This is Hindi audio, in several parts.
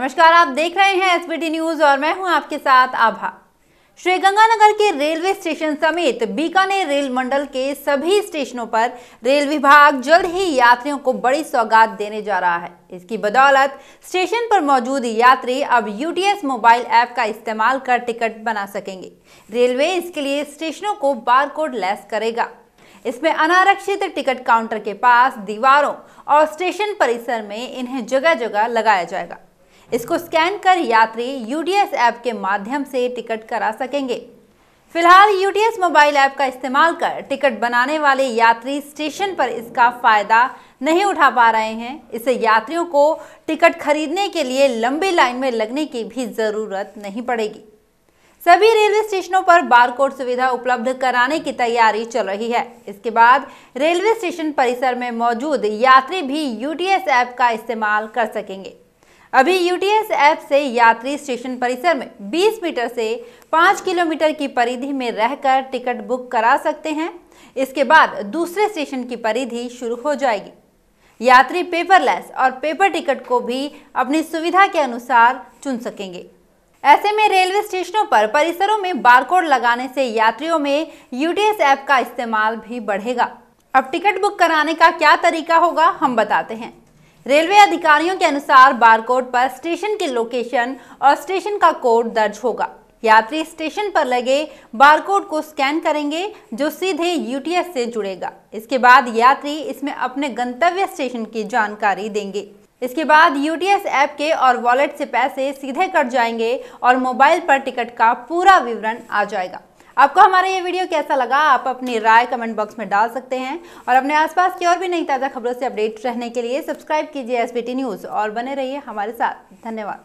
नमस्कार आप देख रहे हैं एसबीटी न्यूज और मैं हूं आपके साथ आभा श्रीगंगानगर के रेलवे स्टेशन समेत बीकानेर रेल मंडल के सभी स्टेशनों पर रेल विभाग जल्द ही यात्रियों को बड़ी सौगात देने जा रहा है इसकी बदौलत स्टेशन पर मौजूद यात्री अब यूटीएस मोबाइल ऐप का इस्तेमाल कर टिकट बना सकेंगे रेलवे इसके लिए स्टेशनों को बार लेस करेगा इसमें अनारक्षित टिकट काउंटर के पास दीवारों और स्टेशन परिसर में इन्हें जगह जगह लगाया जाएगा इसको स्कैन कर यात्री यूडीएस ऐप के माध्यम से टिकट करा सकेंगे फिलहाल यूटीएस मोबाइल ऐप का इस्तेमाल कर टिकट बनाने वाले यात्री स्टेशन पर इसका फ़ायदा नहीं उठा पा रहे हैं इसे यात्रियों को टिकट खरीदने के लिए लंबी लाइन में लगने की भी ज़रूरत नहीं पड़ेगी सभी रेलवे स्टेशनों पर बारकोड सुविधा उपलब्ध कराने की तैयारी चल रही है इसके बाद रेलवे स्टेशन परिसर में मौजूद यात्री भी यूटीएस ऐप का इस्तेमाल कर सकेंगे अभी यूटीएस ऐप से यात्री स्टेशन परिसर में 20 मीटर से 5 किलोमीटर की परिधि में रहकर टिकट बुक करा सकते हैं इसके बाद दूसरे स्टेशन की परिधि शुरू हो जाएगी यात्री पेपरलेस और पेपर टिकट को भी अपनी सुविधा के अनुसार चुन सकेंगे ऐसे में रेलवे स्टेशनों पर परिसरों में बारकोड लगाने से यात्रियों में यूटीएस ऐप का इस्तेमाल भी बढ़ेगा अब टिकट बुक कराने का क्या तरीका होगा हम बताते हैं रेलवे अधिकारियों के अनुसार बारकोड पर स्टेशन के लोकेशन और स्टेशन का कोड दर्ज होगा यात्री स्टेशन पर लगे बारकोड को स्कैन करेंगे जो सीधे यूटीएस से जुड़ेगा इसके बाद यात्री इसमें अपने गंतव्य स्टेशन की जानकारी देंगे इसके बाद यूटीएस ऐप के और वॉलेट से पैसे सीधे कट जाएंगे और मोबाइल पर टिकट का पूरा विवरण आ जाएगा आपको हमारा ये वीडियो कैसा लगा आप अपनी राय कमेंट बॉक्स में डाल सकते हैं और अपने आसपास की और भी नई ताज़ा खबरों से अपडेट रहने के लिए सब्सक्राइब कीजिए एस न्यूज़ और बने रहिए हमारे साथ धन्यवाद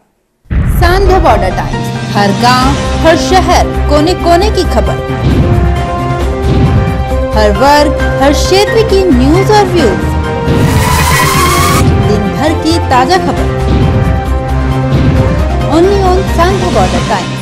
सांध बॉर्डर टाइम्स हर गांव, हर शहर कोने कोने की खबर हर वर्ग हर क्षेत्र की न्यूज और व्यूज दिन भर की ताजा खबर only on Sandhya border times